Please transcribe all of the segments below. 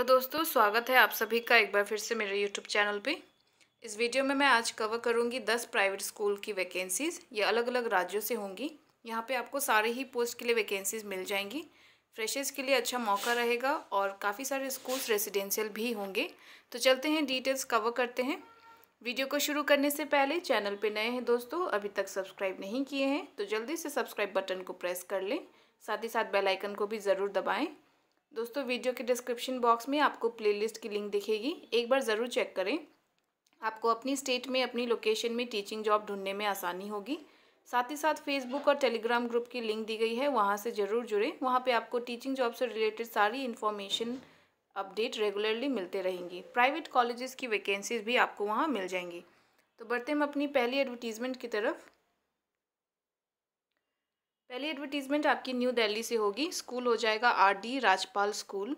hello तो दोस्तों स्वागत है आप सभी का एक बार फिर से मेरे यूट्यूब चैनल पे इस वीडियो में मैं आज कवर करूँगी दस प्राइवेट स्कूल की वैकेंसीज़ ये अलग अलग राज्यों से होंगी यहाँ पे आपको सारे ही पोस्ट के लिए वैकेंसीज़ मिल जाएंगी फ्रेशर्स के लिए अच्छा मौका रहेगा और काफ़ी सारे स्कूल्स रेसिडेंशियल भी होंगे तो चलते हैं डिटेल्स कवर करते हैं वीडियो को शुरू करने से पहले चैनल पर नए हैं दोस्तों अभी तक सब्सक्राइब नहीं किए हैं तो जल्दी से सब्सक्राइब बटन को प्रेस कर लें साथ ही साथ बेलाइकन को भी ज़रूर दबाएँ दोस्तों वीडियो के डिस्क्रिप्शन बॉक्स में आपको प्लेलिस्ट की लिंक दिखेगी एक बार ज़रूर चेक करें आपको अपनी स्टेट में अपनी लोकेशन में टीचिंग जॉब ढूंढने में आसानी होगी साथ ही साथ फेसबुक और टेलीग्राम ग्रुप की लिंक दी गई है वहाँ से ज़रूर जुड़ें वहाँ पे आपको टीचिंग जॉब से रिलेटेड सारी इन्फॉर्मेशन अपडेट रेगुलरली मिलते रहेंगी प्राइवेट कॉलेजेस की वैकेंसीज भी आपको वहाँ मिल जाएंगी तो बढ़ते हम अपनी पहली एडवर्टीज़मेंट की तरफ पहली एडवर्टीज़मेंट आपकी न्यू दिल्ली से होगी स्कूल हो जाएगा आरडी राजपाल स्कूल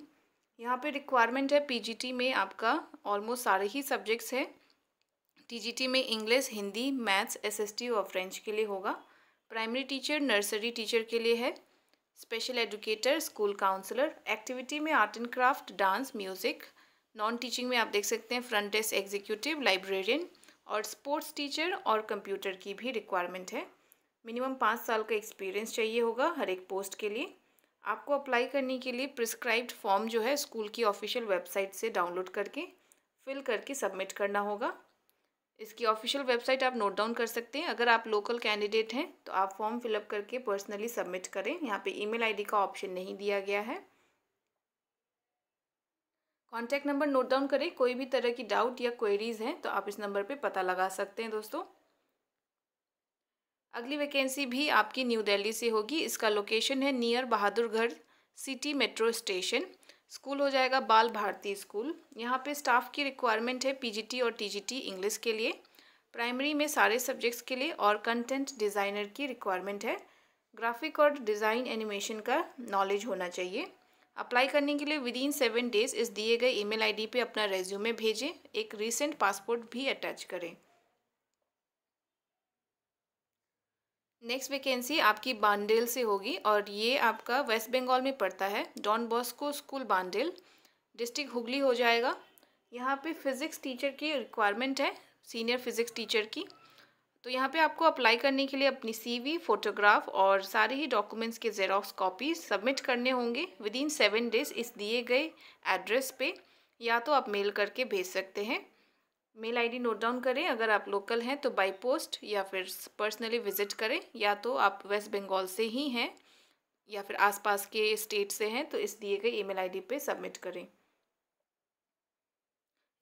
यहाँ पे रिक्वायरमेंट है पीजीटी में आपका ऑलमोस्ट सारे ही सब्जेक्ट्स हैं टीजीटी में इंग्लिश हिंदी मैथ्स एसएसटी और फ्रेंच के लिए होगा प्राइमरी टीचर नर्सरी टीचर के लिए है special educator school counsellor activity में art and craft dance music non teaching में आप देख सकते हैं फ्रंट डेस्क एग्जीक्यूटिव लाइब्रेरियन और स्पोर्ट्स टीचर और कंप्यूटर की भी रिक्वायरमेंट है मिनिमम पाँच साल का एक्सपीरियंस चाहिए होगा हर एक पोस्ट के लिए आपको अप्लाई करने के लिए प्रिस्क्राइब्ड फॉर्म जो है स्कूल की ऑफिशियल वेबसाइट से डाउनलोड करके फिल करके सबमिट करना होगा इसकी ऑफिशियल वेबसाइट आप नोट डाउन कर सकते हैं अगर आप लोकल कैंडिडेट हैं तो आप फॉर्म फिलअप करके पर्सनली सबमिट करें यहाँ पे ईमेल आईडी का ऑप्शन नहीं दिया गया है कॉन्टैक्ट नंबर नोट डाउन करें कोई भी तरह की डाउट या क्वेरीज हैं तो आप इस नंबर पर पता लगा सकते हैं दोस्तों अगली वैकेंसी भी आपकी न्यू दिल्ली से होगी इसका लोकेशन है near Bahadurgarh city metro station school हो जाएगा बाल भारती स्कूल यहाँ पे स्टाफ की रिक्वायरमेंट है पीजीटी और टीजीटी इंग्लिश के लिए प्राइमरी में सारे सब्जेक्ट्स के लिए और कंटेंट डिज़ाइनर की रिक्वायरमेंट है ग्राफिक और डिज़ाइन एनिमेशन का नॉलेज होना चाहिए अप्लाई करने के लिए विद इन सेवन डेज इस दिए गए ईमेल आईडी पे अपना रेज्यूमे भेजें एक रीसेंट पासपोर्ट भी अटैच करें नेक्स्ट वैकेंसी आपकी बांडेल से होगी और ये आपका वेस्ट बंगाल में पड़ता है Don Bosco school Bandel district Hooghly हो जाएगा यहाँ पे फिज़िक्स टीचर की रिक्वायरमेंट है सीनियर फिज़िक्स टीचर की तो यहाँ पे आपको अप्लाई करने के लिए अपनी सीवी फोटोग्राफ और सारे ही डॉक्यूमेंट्स के जेरोक्स कॉपी सबमिट करने होंगे विद इन सेवन डेज इस दिए गए एड्रेस पे या तो आप मेल करके भेज सकते हैं मेल आईडी नोट डाउन करें अगर आप लोकल हैं तो बाई पोस्ट या फिर पर्सनली विजिट करें या तो आप वेस्ट बंगाल से ही हैं या फिर आसपास के स्टेट से हैं तो इस दिए गए ईमेल आईडी पे सबमिट करें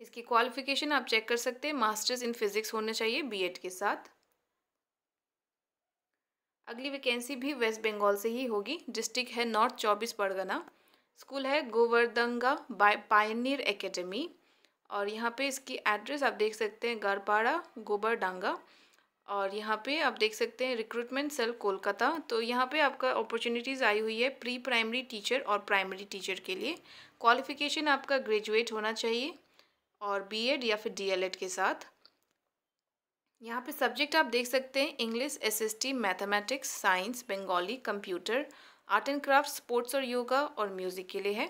इसकी क्वालिफिकेशन आप चेक कर सकते हैं मास्टर्स इन फिज़िक्स होना चाहिए बीएड के साथ अगली वैकेंसी भी वेस्ट बंगाल से ही होगी डिस्ट्रिक्ट है नॉर्थ चौबीस परगना स्कूल है गोवर्धंगा पायनियर एकेडमी और यहाँ पे इसकी एड्रेस आप देख सकते हैं गरपाड़ा गोबर डांगा और यहाँ पे आप देख सकते हैं रिक्रूटमेंट सेल कोलकाता तो यहाँ पे आपका अपॉर्चुनिटीज़ आई हुई है प्री प्राइमरी टीचर और प्राइमरी टीचर के लिए क्वालिफिकेशन आपका ग्रेजुएट होना चाहिए और बीएड या फिर डीएलएड के साथ यहाँ पे सब्जेक्ट आप देख सकते हैं English SST mathematics science Bengali computer art and craft sports और योगा और म्यूज़िक के लिए है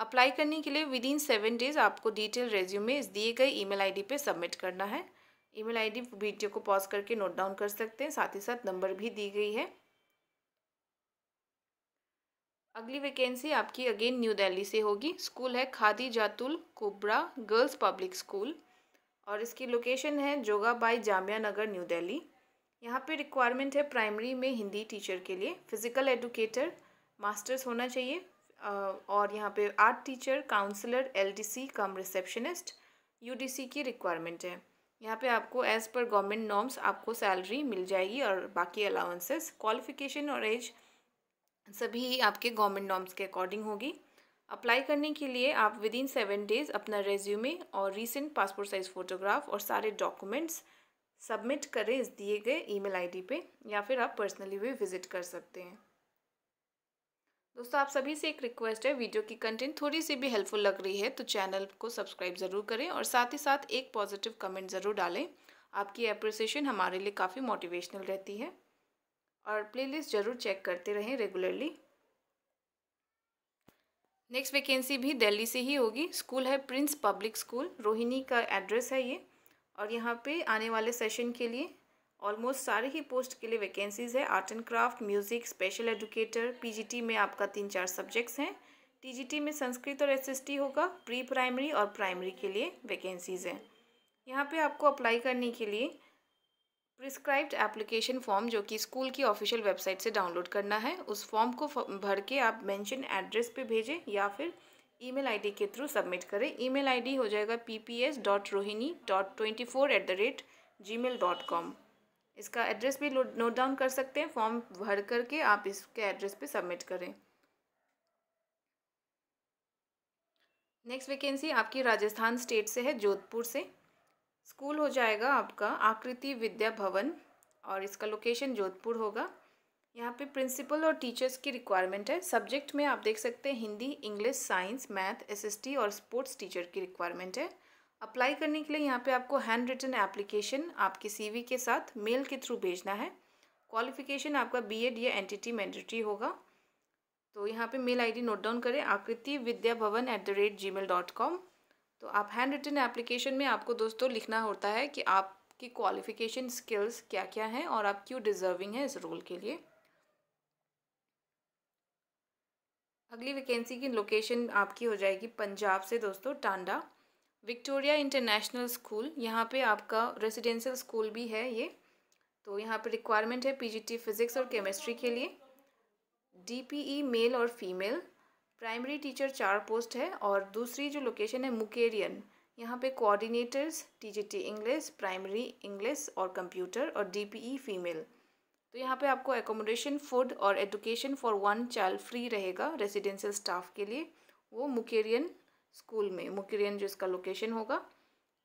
अप्लाई करने के लिए विद इन सेवन डेज आपको डिटेल रेज्यूमे इस दिए गए ईमेल आईडी पे सबमिट करना है ईमेल आईडी वीडियो को पॉज करके नोट डाउन कर सकते हैं साथ ही साथ नंबर भी दी गई है अगली वैकेंसी आपकी अगेन न्यू दिल्ली से होगी स्कूल है Khadijatul Kubra girls public school और इसकी लोकेशन है जोगाबाई जामिया नगर न्यू दिल्ली यहाँ पे रिक्वायरमेंट है प्राइमरी में हिंदी टीचर के लिए फिजिकल एडुकेटर मास्टर्स होना चाहिए और यहाँ पे art teacher counsellor LDC cum receptionist UDC की रिक्वायरमेंट है यहाँ पे आपको एज़ पर गवर्नमेंट नॉर्म्स आपको सैलरी मिल जाएगी और बाकी अलाउंसेस क्वालिफिकेशन और एज सभी आपके गवर्नमेंट नॉर्म्स के अकॉर्डिंग होगी अप्लाई करने के लिए आप विद इन सेवन डेज़ अपना रेज्यूमे और रिसेंट पासपोर्ट साइज़ फ़ोटोग्राफ और सारे डॉक्यूमेंट्स सबमिट करें इस दिए गए ईमेल आईडी पे या फिर आप पर्सनली भी विज़िट कर सकते हैं दोस्तों आप सभी से एक रिक्वेस्ट है वीडियो की कंटेंट थोड़ी सी भी हेल्पफुल लग रही है तो चैनल को सब्सक्राइब ज़रूर करें और साथ ही साथ एक पॉजिटिव कमेंट ज़रूर डालें आपकी अप्रिसिएशन हमारे लिए काफ़ी मोटिवेशनल रहती है और प्लेलिस्ट ज़रूर चेक करते रहें रेगुलरली नेक्स्ट वैकेंसी भी दिल्ली से ही होगी स्कूल है प्रिंस पब्लिक स्कूल रोहिणी का एड्रेस है ये और यहाँ पे आने वाले सेशन के लिए ऑलमोस्ट सारे ही पोस्ट के लिए वैकेंसीज़ है art and craft music special educator PGT में आपका तीन चार सब्जेक्ट्स हैं टीजीटी में संस्कृत और एसएसटी होगा प्री प्राइमरी और प्राइमरी के लिए वैकेंसीज़ हैं यहाँ पे आपको अप्लाई करने के लिए प्रिस्क्राइब्ड एप्लीकेशन फॉर्म जो कि स्कूल की ऑफिशियल वेबसाइट से डाउनलोड करना है उस फॉर्म को भर के आप मेंशन एड्रेस पे भेजें या फिर ईमेल आईडी के थ्रू सबमिट करें ईमेल आईडी हो जाएगा P P S dot Rohini dot twenty four at the rate ji mail dot com इसका एड्रेस भी नोट डाउन कर सकते हैं फॉर्म भर करके आप इसके एड्रेस पे सबमिट करें नेक्स्ट वैकेंसी आपकी राजस्थान स्टेट से है जोधपुर से स्कूल हो जाएगा आपका आकृति विद्या भवन और इसका लोकेशन जोधपुर होगा यहाँ पे प्रिंसिपल और टीचर्स की रिक्वायरमेंट है सब्जेक्ट में आप देख सकते हैं Hindi English science math SST और स्पोर्ट्स टीचर की रिक्वायरमेंट है अप्लाई करने के लिए यहाँ पे आपको हैंड रिटन एप्लीकेशन आपके सीवी के साथ मेल के थ्रू भेजना है क्वालिफिकेशन आपका बीएड या एंटिटी मैंडेटरी होगा तो यहाँ पे मेल आईडी नोट डाउन करें Aakriti Vidya Bhavan at the rate ji mail dot com तो आप हैंड रिटन एप्लीकेशन में आपको दोस्तों लिखना होता है कि आपकी क्वालिफिकेशन स्किल्स क्या क्या हैं और आप क्यों डिज़र्विंग है इस रोल के लिए अगली वैकेंसी की लोकेशन आपकी हो जाएगी पंजाब से दोस्तों टांडा विक्टोरिया इंटरनेशनल स्कूल यहाँ पे आपका रेजिडेंशियल स्कूल भी है ये तो यहाँ पे रिक्वायरमेंट है पीजीटी फिज़िक्स और केमिस्ट्री के लिए डीपीई मेल e और फीमेल प्राइमरी टीचर चार पोस्ट है और दूसरी जो लोकेशन है मुकेरियन यहाँ पे coordinators TGT English primary English और कंप्यूटर और डीपीई फीमेल e तो यहाँ पे आपको एकोमोडेशन फूड और education for one child free रहेगा रेजिडेंशियल स्टाफ के लिए वो मुकेरियन स्कूल में मुकेरियन जो इसका लोकेशन होगा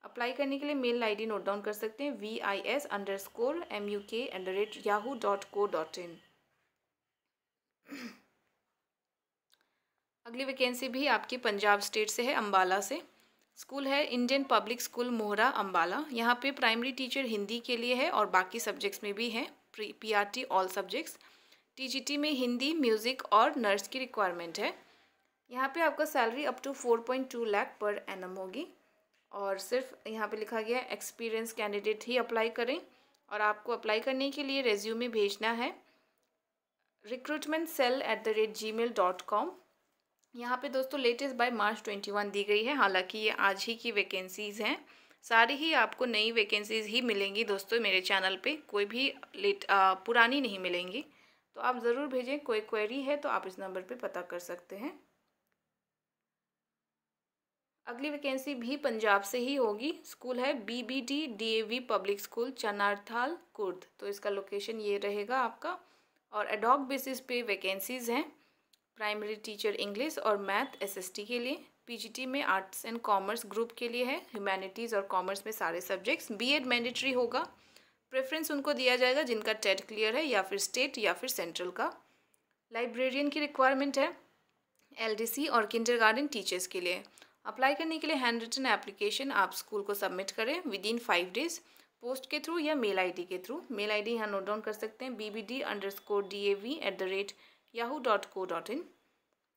अप्लाई करने के लिए मेल आईडी नोट डाउन कर सकते हैं V I S underscore M U K at the rate Yahoo dot co dot in अगली वैकेंसी भी आपकी पंजाब स्टेट से है अम्बाला से स्कूल है Indian public school Mohra Ambala यहाँ पे प्राइमरी टीचर हिंदी के लिए है और बाकी सब्जेक्ट्स में भी हैं P R T all subjects T G T में हिंदी म्यूज़िक और नर्स की रिक्वायरमेंट है यहाँ पे आपका salary up to four point two lakh per annum होगी और सिर्फ यहाँ पे लिखा गया है एक्सपीरियंस कैंडिडेट ही अप्लाई करें और आपको अप्लाई करने के लिए रेज्यूमे भेजना है recruitment cell at the rate ji mail dot com यहाँ पर दोस्तों latest by March twenty one दी गई है हालाँकि ये आज ही की वैकेंसीज़ हैं सारी ही आपको नई वैकेंसीज़ ही मिलेंगी दोस्तों मेरे चैनल पे कोई भी लेट आ, पुरानी नहीं मिलेंगी तो आप ज़रूर भेजें कोई क्वेरी है तो आप इस नंबर पे पता कर सकते हैं अगली वैकेंसी भी पंजाब से ही होगी स्कूल है B B D D A V public school Chanarthal Kurd तो इसका लोकेशन ये रहेगा आपका और एडॉक बेसिस पे वैकेंसीज़ हैं प्राइमरी टीचर इंग्लिश और मैथ एसएसटी के लिए पीजीटी में आर्ट्स एंड कॉमर्स ग्रुप के लिए है ह्यूमैनिटीज़ और कॉमर्स में सारे सब्जेक्ट्स बीएड मैंडेटरी होगा प्रेफरेंस उनको दिया जाएगा जिनका टेट क्लियर है या फिर स्टेट या फिर सेंट्रल का लाइब्रेरियन की रिक्वायरमेंट है एलडीसी और किंडरगार्टन टीचर्स के लिए अप्लाई करने के लिए हैंड रिटन एप्लीकेशन आप स्कूल को सबमिट करें within five days post के थ्रू या मेल आईडी के थ्रू मेल आई डी यहाँ नोट डाउन कर सकते हैं B B D underscore D A V at the rate Yahoo dot co dot in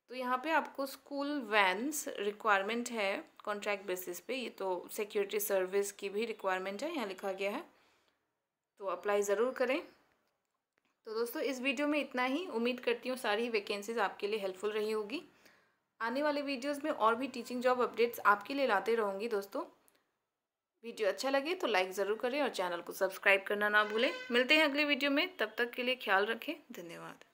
तो यहाँ पे आपको स्कूल वैन्स रिक्वायरमेंट है कॉन्ट्रैक्ट बेसिस पे ये तो सिक्योरिटी सर्विस की भी रिक्वायरमेंट है यहाँ लिखा गया है तो अप्लाई ज़रूर करें तो दोस्तों इस वीडियो में इतना ही उम्मीद करती हूँ सारी वैकेंसीज़ आपके लिए हेल्पफुल रही होगी आने वाले वीडियोस में और भी टीचिंग जॉब अपडेट्स आपके लिए लाते रहूँगी दोस्तों वीडियो अच्छा लगे तो लाइक ज़रूर करें और चैनल को सब्सक्राइब करना ना भूलें मिलते हैं अगले वीडियो में तब तक के लिए ख्याल रखें धन्यवाद